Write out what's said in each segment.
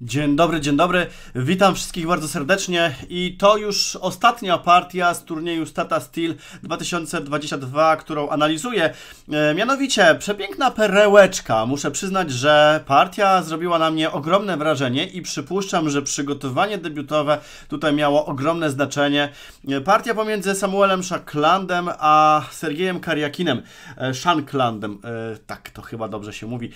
Dzień dobry, dzień dobry. Witam wszystkich bardzo serdecznie i to już ostatnia partia z turnieju Stata Steel 2022, którą analizuję. E, mianowicie przepiękna perełeczka. Muszę przyznać, że partia zrobiła na mnie ogromne wrażenie i przypuszczam, że przygotowanie debiutowe tutaj miało ogromne znaczenie. E, partia pomiędzy Samuelem Shanklandem a Sergiejem Kariakinem. E, Shanklandem, tak to chyba dobrze się mówi.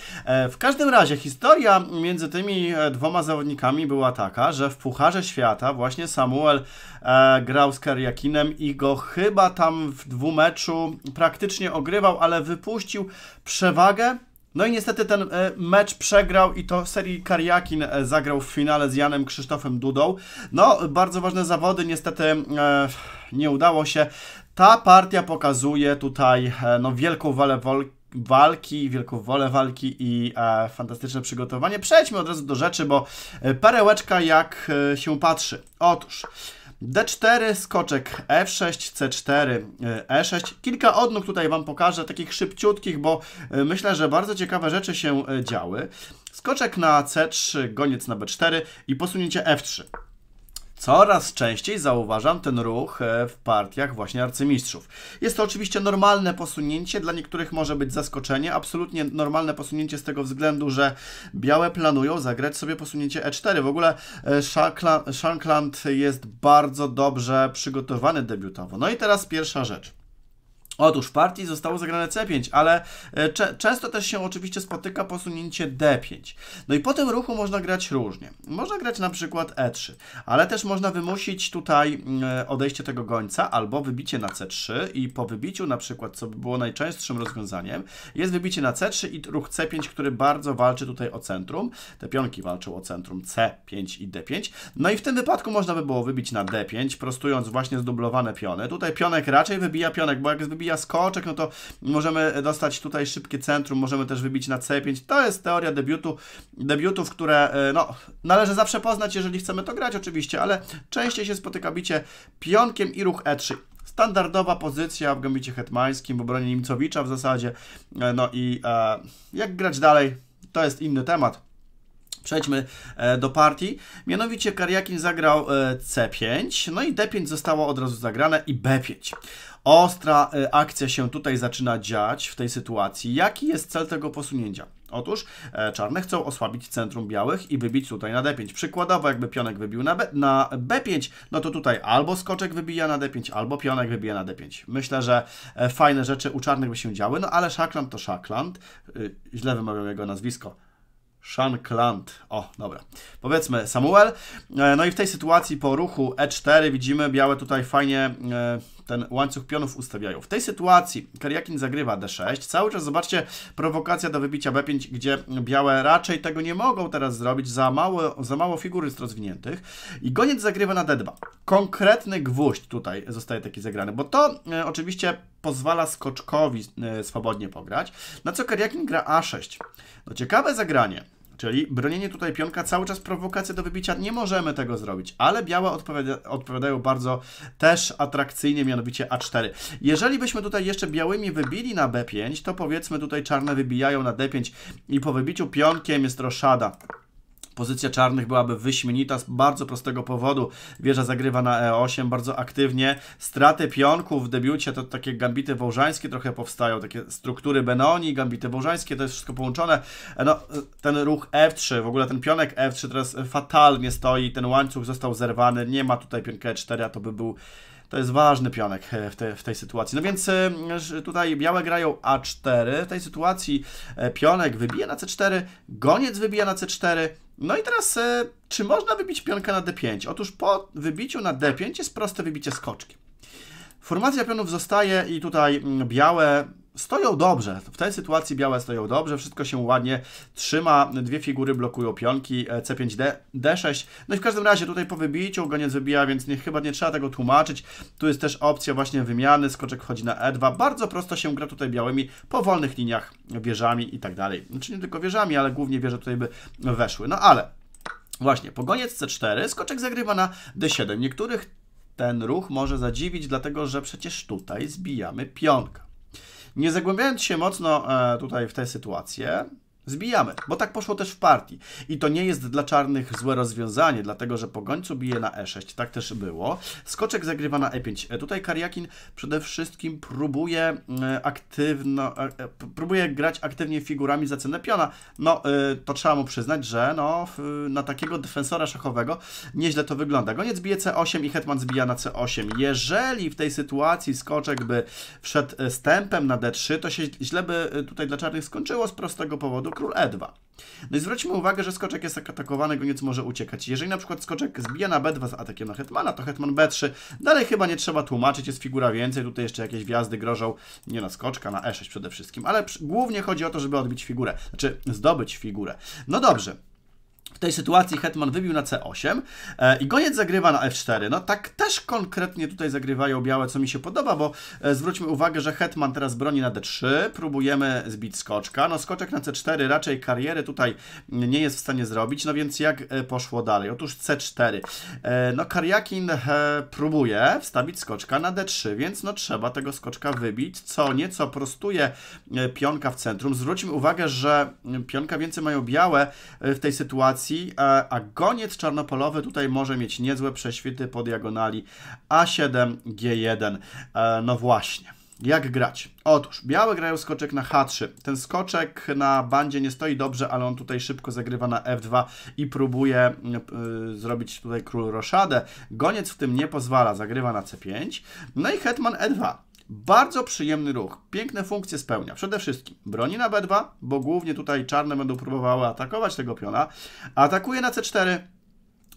W każdym razie historia między tymi dwoma kilkoma zawodnikami była taka, że w Pucharze Świata właśnie Samuel e, grał z Kariakinem i go chyba tam w dwumeczu praktycznie ogrywał, ale wypuścił przewagę. No i niestety ten e, mecz przegrał i to serii Kariakin e, zagrał w finale z Janem Krzysztofem Dudą. No, bardzo ważne zawody, niestety e, nie udało się. Ta partia pokazuje tutaj no, wielką walę walki, wielką wolę walki i e, fantastyczne przygotowanie. Przejdźmy od razu do rzeczy, bo e, perełeczka jak e, się patrzy. Otóż D4, skoczek F6, C4, E6. Kilka odnóg tutaj Wam pokażę, takich szybciutkich, bo e, myślę, że bardzo ciekawe rzeczy się działy. Skoczek na C3, goniec na B4 i posunięcie F3. Coraz częściej zauważam ten ruch e, w partiach właśnie arcymistrzów. Jest to oczywiście normalne posunięcie, dla niektórych może być zaskoczenie, absolutnie normalne posunięcie z tego względu, że białe planują zagrać sobie posunięcie e4. W ogóle e, Shankland jest bardzo dobrze przygotowany debiutowo. No i teraz pierwsza rzecz. Otóż w partii zostało zagrane C5, ale e, cze- często też się oczywiście spotyka posunięcie D5. No i po tym ruchu można grać różnie. Można grać na przykład E3, ale też można wymusić tutaj mm, e, odejście tego gońca albo wybicie na C3 i po wybiciu na przykład, co by było najczęstszym rozwiązaniem, jest wybicie na C3 i ruch C5, który bardzo walczy tutaj o centrum. Te pionki walczą o centrum C5 i D5. No i w tym wypadku można by było wybić na D5, prostując właśnie zdublowane piony. Tutaj pionek raczej wybija pionek, bo jak wybija wybija skoczek, no to możemy dostać tutaj szybkie centrum, możemy też wybić na C5. To jest teoria debiutu, debiutów, które e, no, należy zawsze poznać, jeżeli chcemy to grać oczywiście, ale częściej się spotyka bicie pionkiem i ruch E3 standardowa pozycja w gambicie hetmańskim, w obronie Nimcowicza w zasadzie. E, no i e, jak grać dalej, to jest inny temat. Przejdźmy e, do partii. Mianowicie Kariakin zagrał e, C5, no i D5 zostało od razu zagrane i B5. Ostra y, akcja się tutaj zaczyna dziać w tej sytuacji. Jaki jest cel tego posunięcia? Otóż e, czarne chcą osłabić centrum białych i wybić tutaj na d5. Przykładowo jakby pionek wybił na, B, na b5, no to tutaj albo skoczek wybija na d5, albo pionek wybija na d5. Myślę, że e, fajne rzeczy u czarnych by się działy, no ale Szakland to Szakland. Y, źle wymawiam jego nazwisko. Sean O, dobra. Powiedzmy Samuel. E, no i w tej sytuacji po ruchu E4 widzimy białe tutaj fajnie ten łańcuch pionów ustawiają. W tej sytuacji Kariakin zagrywa d6. Cały czas zobaczcie, prowokacja do wybicia b5, gdzie białe raczej tego nie mogą teraz zrobić. Za mało, za mało figur jest rozwiniętych. I goniec zagrywa na d2. Konkretny gwóźdź tutaj zostaje taki zagrany, bo to e, oczywiście pozwala skoczkowi e, swobodnie pograć. Na co Kariakin gra a6. No ciekawe zagranie. Czyli bronienie tutaj pionka, cały czas prowokacja do wybicia, nie możemy tego zrobić. Ale biała odpowiada, odpowiadają bardzo też atrakcyjnie, mianowicie A4. Jeżeli byśmy tutaj jeszcze białymi wybili na B5, to powiedzmy tutaj czarne wybijają na D5 i po wybiciu pionkiem jest roszada. Pozycja czarnych byłaby wyśmienita z bardzo prostego powodu. Wieża zagrywa na E8 bardzo aktywnie. Straty pionków w debiucie to takie gambity wołżańskie trochę powstają, takie struktury Benoni, gambity wołżańskie, to jest wszystko połączone. E, no, ten ruch F3, w ogóle ten pionek F3 teraz fatalnie stoi, ten łańcuch został zerwany, nie ma tutaj pionka E4, a to by był to jest ważny pionek e, w, te, w tej sytuacji. No więc e, tutaj białe grają A4. W tej sytuacji e, pionek wybija na C4, goniec wybija na C4. No i teraz, czy można wybić pionka na D5? Otóż po wybiciu na D5 jest proste wybicie skoczki Formacja pionów zostaje i tutaj mm, białe stoją dobrze. W tej sytuacji białe stoją dobrze, wszystko się ładnie trzyma, dwie figury blokują pionki, e, C5D, D6. No i w każdym razie tutaj po wybiciu goniec wybija, więc nie, chyba nie trzeba tego tłumaczyć. Tu jest też opcja właśnie wymiany, skoczek wchodzi na E2. Bardzo prosto się gra tutaj białymi po wolnych liniach, wieżami i tak dalej. Znaczy nie tylko wieżami, ale głównie wieże tutaj by weszły. No ale... Właśnie, pogoniec C4, skoczek zagrywa na D7. Niektórych ten ruch może zadziwić, dlatego że przecież tutaj zbijamy pionka. Nie zagłębiając się mocno e, tutaj w tę sytuację, Zbijamy, bo tak poszło też w partii. I to nie jest dla czarnych złe rozwiązanie, dlatego że po gońcu bije na e6, tak też było. Skoczek zagrywa na e5. E, tutaj Kariakin przede wszystkim próbuje e, aktywno, e, próbuje grać aktywnie figurami za cenę piona. No, to trzeba mu przyznać, że no, na takiego defensora szachowego nieźle to wygląda. Goniec bije c8 i hetman zbija na c8. Jeżeli w tej sytuacji skoczek by wszedł stępem na d3, to się źle by tutaj dla czarnych skończyło z prostego powodu, król E2. No i zwróćmy uwagę, że skoczek jest atakowany, goniec może uciekać. Jeżeli na przykład skoczek zbija na B2 z atakiem na hetmana, to hetman B3. Dalej chyba nie trzeba tłumaczyć, jest figura więcej, tutaj jeszcze jakieś gwiazdy grożą, nie na skoczka, na E6 przede wszystkim, ale głównie chodzi o to, żeby odbić figurę, znaczy zdobyć figurę. No dobrze, w tej sytuacji Hetman wybił na C8 e, i goniec zagrywa na F4. No tak też konkretnie tutaj zagrywają białe, co mi się podoba, bo e, zwróćmy uwagę, że Hetman teraz broni na D3, próbujemy zbić skoczka. No skoczek na C4 raczej kariery tutaj nie jest w stanie zrobić, no więc jak e, poszło dalej? Otóż C4. No Karjakin próbuje wstawić skoczka na D3, więc no trzeba tego skoczka wybić, co nieco prostuje pionka w centrum. Zwróćmy uwagę, że pionka więcej mają białe w tej sytuacji, a goniec czarnopolowy tutaj może mieć niezłe prześwity po diagonali A7, G1. E, no właśnie. Jak grać? Otóż białe grają skoczek na H3. Ten skoczek na bandzie nie stoi dobrze, ale on tutaj szybko zagrywa na F2 i próbuje mm, y, zrobić tutaj król roszadę. Goniec w tym nie pozwala, zagrywa na C5. No i hetman E2. Bardzo przyjemny ruch, piękne funkcje spełnia. Przede wszystkim broni na B2, bo głównie tutaj czarne będą próbowały atakować tego piona. Atakuje na C4,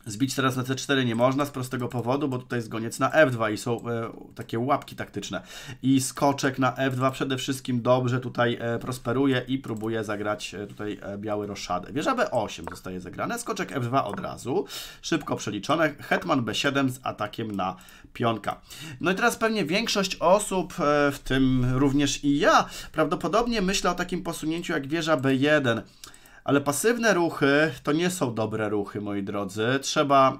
Zbić teraz na C4 nie można z prostego powodu, bo tutaj jest goniec na F2 i są e, takie łapki taktyczne. I skoczek na F2 przede wszystkim dobrze tutaj e, prosperuje i próbuje zagrać e, tutaj e, biały roszadę. Wieża B8 zostaje zagrane, skoczek F2 od razu, szybko przeliczone, hetman B7 z atakiem na pionka. No i teraz pewnie większość osób, e, w tym również i ja, prawdopodobnie myślę o takim posunięciu jak wieża B1. Ale pasywne ruchy to nie są dobre ruchy, moi drodzy. Trzeba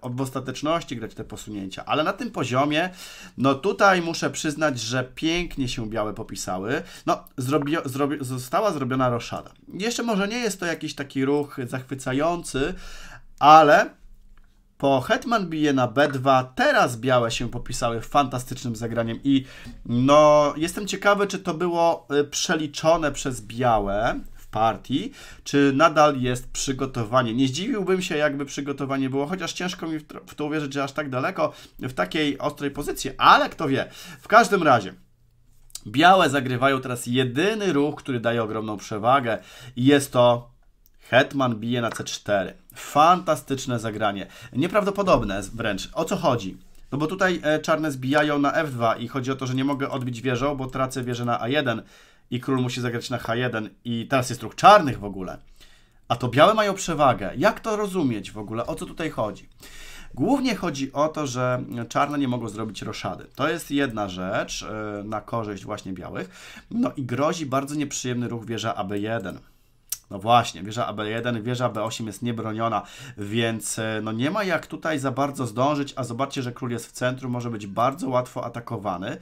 e, w ostateczności grać te posunięcia. Ale na tym poziomie, no tutaj muszę przyznać, że pięknie się białe popisały. No, zrobi, zrobi, została zrobiona roszada. Jeszcze może nie jest to jakiś taki ruch zachwycający, ale po Hetman bije na B2, teraz białe się popisały fantastycznym zagraniem i no jestem ciekawy, czy to było e, przeliczone przez białe partii, czy nadal jest przygotowanie. Nie zdziwiłbym się, jakby przygotowanie było, chociaż ciężko mi w to uwierzyć, że aż tak daleko w takiej ostrej pozycji, ale kto wie. W każdym razie. Białe zagrywają teraz jedyny ruch, który daje ogromną przewagę i jest to Hetman bije na C4. Fantastyczne zagranie. Nieprawdopodobne wręcz. O co chodzi? No bo tutaj e, czarne zbijają na F2 i chodzi o to, że nie mogę odbić wieżą, bo tracę wieżę na A1 i król musi zagrać na H1 i teraz jest ruch czarnych w ogóle. A to białe mają przewagę. Jak to rozumieć w ogóle? O co tutaj chodzi? Głównie chodzi o to, że czarne nie mogą zrobić roszady. To jest jedna rzecz e, na korzyść właśnie białych. No i grozi bardzo nieprzyjemny ruch wieża AB1. No właśnie, wieża AB1, wieża B8 jest niebroniona, więc e, no nie ma jak tutaj za bardzo zdążyć, a zobaczcie, że król jest w centrum, może być bardzo łatwo atakowany.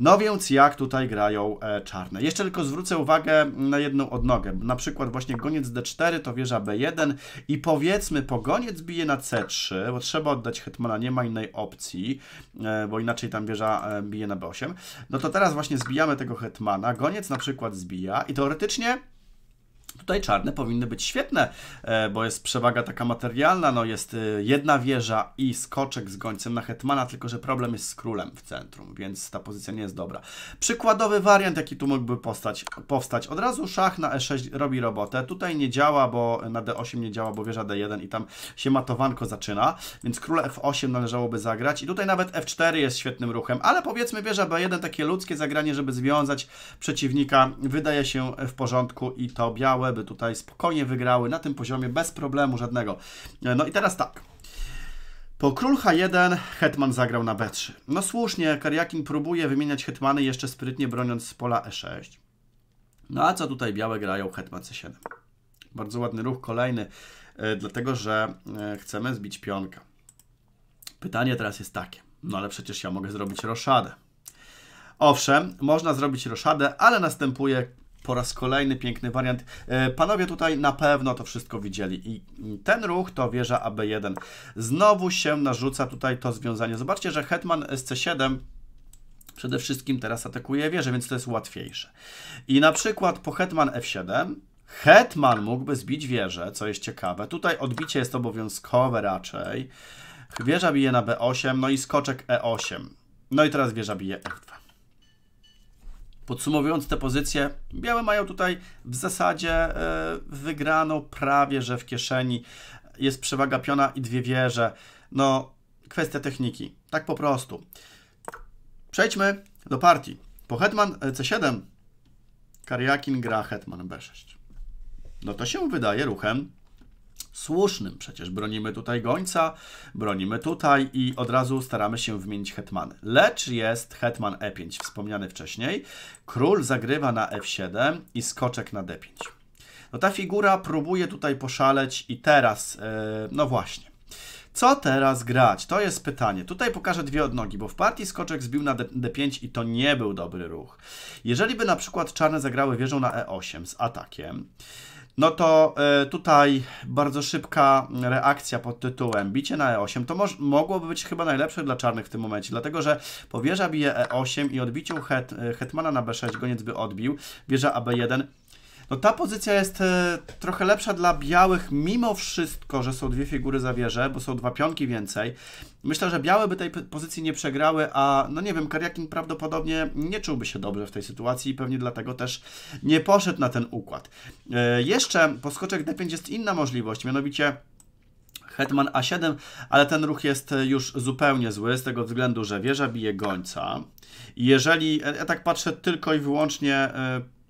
No więc jak tutaj grają e, czarne. Jeszcze tylko zwrócę uwagę na jedną odnogę. Na przykład właśnie goniec D4 to wieża B1 i powiedzmy pogoniec bije na C3, bo trzeba oddać hetmana, nie ma innej opcji, e, bo inaczej tam wieża bije na B8. No to teraz właśnie zbijamy tego hetmana, goniec na przykład zbija i teoretycznie Tutaj czarne powinny być świetne, e, bo jest przewaga taka materialna, no jest e, jedna wieża i skoczek z gońcem na hetmana, tylko że problem jest z królem w centrum, więc ta pozycja nie jest dobra. Przykładowy wariant, jaki tu mógłby powstać, powstać. od razu szach na e6 robi robotę, tutaj nie działa, bo na d8 nie działa, bo wieża d1 i tam się matowanko zaczyna, więc król f8 należałoby zagrać i tutaj nawet f4 jest świetnym ruchem, ale powiedzmy wieża b1 takie ludzkie zagranie, żeby związać przeciwnika, wydaje się w porządku i to białe by tutaj spokojnie wygrały na tym poziomie bez problemu żadnego. E, no i teraz tak. Po król H1 hetman zagrał na B3. No słusznie, kariakin próbuje wymieniać hetmany jeszcze sprytnie broniąc z pola E6. No a co tutaj białe grają hetman C7. Bardzo ładny ruch, kolejny, e, dlatego że e, chcemy zbić pionka. Pytanie teraz jest takie, no ale przecież ja mogę zrobić roszadę. Owszem, można zrobić roszadę, ale następuje po raz kolejny piękny wariant. E, panowie tutaj na pewno to wszystko widzieli i ten ruch to wieża AB1. Znowu się narzuca tutaj to związanie. Zobaczcie, że hetman sc C7 przede wszystkim teraz atakuje wieżę, więc to jest łatwiejsze. I na przykład po hetman F7 hetman mógłby zbić wieżę, co jest ciekawe. Tutaj odbicie jest obowiązkowe raczej. Wieża bije na B8, no i skoczek E8. No i teraz wieża bije F2. Podsumowując te pozycje, białe mają tutaj w zasadzie e, wygrano, prawie, że w kieszeni. Jest przewaga piona i dwie wieże. No, kwestia techniki. Tak po prostu. Przejdźmy do partii. Po hetman e, c7 Karjakin gra hetman b6. No to się wydaje ruchem słusznym. Przecież bronimy tutaj gońca, bronimy tutaj i od razu staramy się wymienić hetman. Lecz jest hetman e5, wspomniany wcześniej. Król zagrywa na f7 i skoczek na d5. No ta figura próbuje tutaj poszaleć i teraz, yy, no właśnie. Co teraz grać? To jest pytanie. Tutaj pokażę dwie odnogi, bo w partii skoczek zbił na d5 i to nie był dobry ruch. Jeżeli by na przykład czarne zagrały wieżą na e8 z atakiem, no to e, tutaj bardzo szybka reakcja pod tytułem bicie na e8. To moż, mogłoby być chyba najlepsze dla czarnych w tym momencie, dlatego że powierza bije e8 i odbiciu het, e, hetmana na b6 goniec by odbił, wieża ab1 no ta pozycja jest e, trochę lepsza dla białych, mimo wszystko, że są dwie figury za wieżę, bo są dwa pionki więcej. Myślę, że białe by tej pozycji nie przegrały, a no nie wiem, Kariakin prawdopodobnie nie czułby się dobrze w tej sytuacji i pewnie dlatego też nie poszedł na ten układ. E, jeszcze po skoczek D5 jest inna możliwość, mianowicie hetman A7, ale ten ruch jest e, już zupełnie zły z tego względu, że wieża bije gońca. Jeżeli, ja tak patrzę tylko i wyłącznie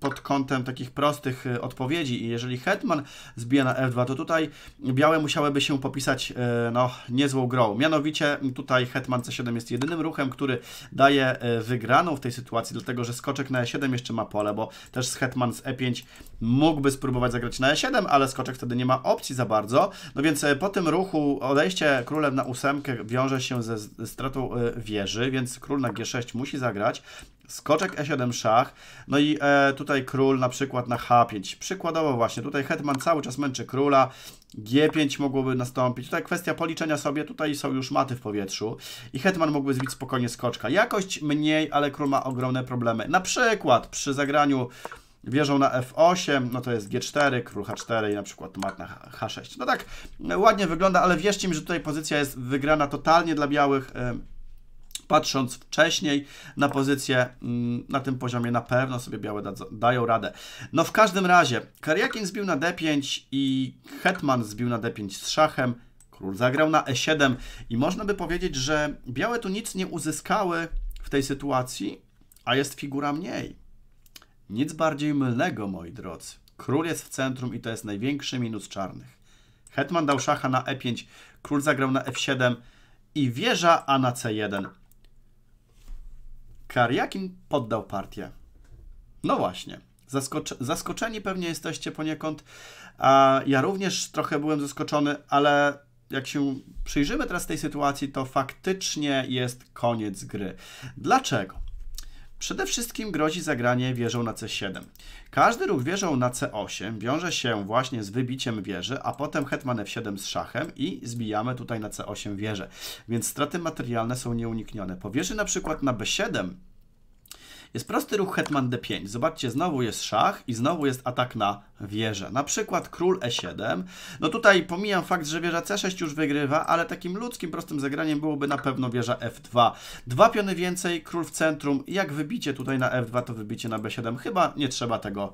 pod kątem takich prostych y, odpowiedzi i jeżeli hetman zbija na f2, to tutaj białe musiałyby się popisać y, no, niezłą grą. Mianowicie tutaj hetman c7 jest jedynym ruchem, który daje y, wygraną w tej sytuacji, dlatego że skoczek na e7 jeszcze ma pole, bo też hetman z e5 mógłby spróbować zagrać na e7, ale skoczek wtedy nie ma opcji za bardzo. No więc po tym ruchu odejście królem na ósemkę wiąże się ze stratą wieży, więc król na g6 musi zagrać. Skoczek E7 szach, no i e, tutaj król na przykład na H5. Przykładowo właśnie, tutaj hetman cały czas męczy króla, G5 mogłoby nastąpić. Tutaj kwestia policzenia sobie, tutaj są już maty w powietrzu i hetman mógłby zbić spokojnie skoczka. Jakość mniej, ale król ma ogromne problemy. Na przykład przy zagraniu wieżą na F8, no to jest G4, król H4 i na przykład mat na H6. No tak, ładnie wygląda, ale wierzcie mi, że tutaj pozycja jest wygrana totalnie dla białych patrząc wcześniej na pozycję mm, na tym poziomie, na pewno sobie białe dają radę. No w każdym razie, Kariakin zbił na D5 i Hetman zbił na D5 z szachem, król zagrał na E7 i można by powiedzieć, że białe tu nic nie uzyskały w tej sytuacji, a jest figura mniej. Nic bardziej mylnego, moi drodzy. Król jest w centrum i to jest największy minus czarnych. Hetman dał szacha na E5, król zagrał na F7 i wieża A na C1. Kariakin poddał partię. No właśnie. Zaskocz zaskoczeni pewnie jesteście poniekąd. A ja również trochę byłem zaskoczony, ale jak się przyjrzymy teraz tej sytuacji, to faktycznie jest koniec gry. Dlaczego? Przede wszystkim grozi zagranie wieżą na c7. Każdy ruch wieżą na c8 wiąże się właśnie z wybiciem wieży, a potem hetman f7 z szachem i zbijamy tutaj na c8 wieżę. Więc straty materialne są nieuniknione. Po wieży na przykład na b7 jest prosty ruch hetman d5. Zobaczcie, znowu jest szach i znowu jest atak na wieżę. Na przykład król e7. No tutaj pomijam fakt, że wieża c6 już wygrywa, ale takim ludzkim, prostym zagraniem byłoby na pewno wieża f2. Dwa piony więcej, król w centrum. Jak wybicie tutaj na f2, to wybicie na b7. Chyba nie trzeba tego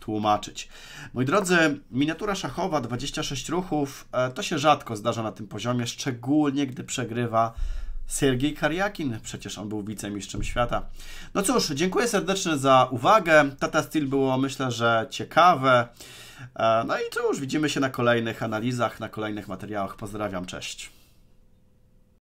tłumaczyć. Moi drodzy, miniatura szachowa, 26 ruchów, e, to się rzadko zdarza na tym poziomie, szczególnie gdy przegrywa Sergiej Kariakin, przecież on był wicemistrzem świata. No cóż, dziękuję serdecznie za uwagę. Tata Steel było myślę, że ciekawe. E, no i cóż, widzimy się na kolejnych analizach, na kolejnych materiałach. Pozdrawiam, cześć.